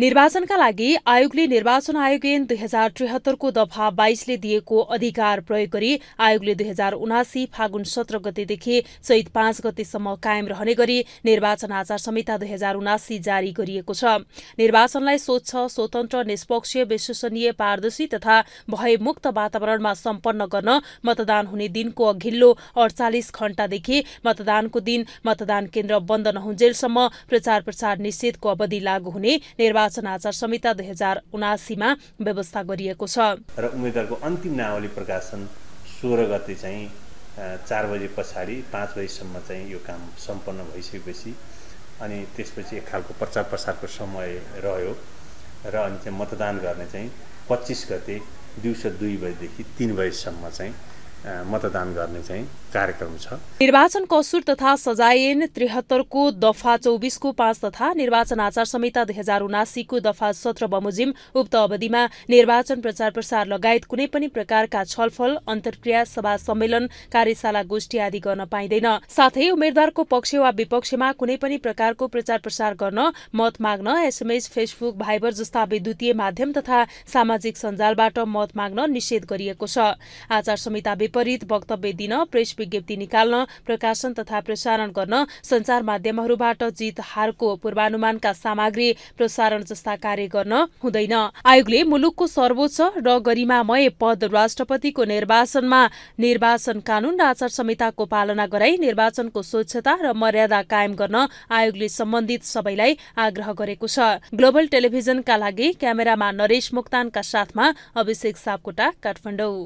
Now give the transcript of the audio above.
निर्वाचनका लागि आयोगले निर्वाचन आयोग ऐन दुई हजार त्रिहत्तरको दफा बाइसले दिएको अधिकार प्रयोग गरी आयोगले दुई हजार उनासी फागुन सत्र गतेदेखि चैत पाँच गतेसम्म कायम रहने गरी निर्वाचन आचार संहिता दुई हजार उनासी जारी गरिएको छ निर्वाचनलाई स्वच्छ स्वतन्त्र निष्पक्ष विश्वसनीय पारदर्शी तथा भयमुक्त वातावरणमा सम्पन्न गर्न मतदान हुने दिनको अघिल्लो अडचालिस घण्टादेखि मतदानको दिन मतदान केन्द्र बन्द नहुन्जेलसम्म प्रचार प्रसार निषेधको अवधि लागू हुने निर्वाचन आचार संहिता दुई हजार उनासीमा व्यवस्था गरिएको छ र उम्मेद्वारको अन्तिम नावली प्रकाशन सोह्र गते चाहिँ चार बजे पछाडि पाँच बजीसम्म चाहिँ यो काम सम्पन्न भइसकेपछि अनि त्यसपछि एक खालको प्रचार प्रसारको समय रह्यो र अनि मतदान गर्ने चाहिँ पच्चिस गते दिउँसो दुई बजीदेखि तिन बजीसम्म चाहिँ मतदान गर्ने चाहिँ कार्यक्रम छ निर्वाचन कसुर तथा सजायन त्रिहत्तरको दफा चौबिसको पाँच तथा निर्वाचन आचार संहिता दुई हजार उनासीको दफा सत्र बमोजिम उक्त अवधिमा निर्वाचन प्रचार प्रसार लगायत कुनै पनि प्रकारका छलफल अन्तर्क्रिया सभा सम्मेलन कार्यशाला गोष्ठी आदि गर्न पाइँदैन साथै उम्मेद्वारको पक्ष वा विपक्षमा कुनै पनि प्रकारको प्रचार प्रसार गर्न मत माग्न एसएमएस फेसबुक भाइबर जस्ता विद्युतीय माध्यम तथा सामाजिक सञ्जालबाट मत माग्न निषेध गरिएको छ आचार संहिता विपरीत वक्तव्य दिन प्रेस विज्ञप्ति निकाल्न प्रकाशन तथा प्रसारण गर्न सञ्चार माध्यमहरूबाट जित हारको पूर्वानुमानका सामग्री प्रसारण जस्ता कार्य गर्न हुँदैन आयोगले मुलुकको सर्वोच्च र गरिमामय पद राष्ट्रपतिको निर्वाचनमा निर्वाचन कानून र आचार संहिताको पालना गराई निर्वाचनको स्वच्छता र मर्यादा कायम गर्न आयोगले सम्बन्धित सबैलाई आग्रह गरेको छ ग्लोबल टेलिभिजनका लागि क्यामेरामा नरेश मोक्तानका साथमा अभिषेक सापकोटा काठमाडौँ